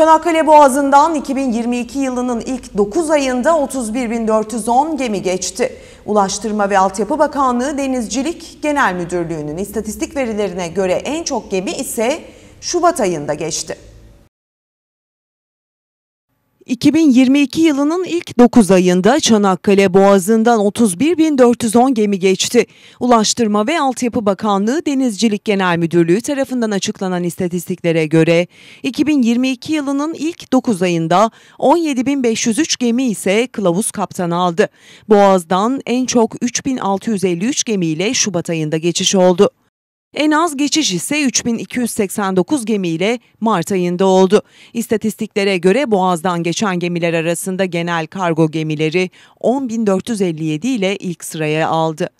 Çanakkale Boğazı'ndan 2022 yılının ilk 9 ayında 31.410 gemi geçti. Ulaştırma ve Altyapı Bakanlığı Denizcilik Genel Müdürlüğü'nün istatistik verilerine göre en çok gemi ise Şubat ayında geçti. 2022 yılının ilk 9 ayında Çanakkale Boğazı'ndan 31.410 gemi geçti. Ulaştırma ve Altyapı Bakanlığı Denizcilik Genel Müdürlüğü tarafından açıklanan istatistiklere göre 2022 yılının ilk 9 ayında 17.503 gemi ise kılavuz kaptanı aldı. Boğaz'dan en çok 3.653 gemiyle Şubat ayında geçiş oldu. En az geçiş ise 3289 gemiyle Mart ayında oldu. İstatistiklere göre Boğaz'dan geçen gemiler arasında genel kargo gemileri 10457 ile ilk sıraya aldı.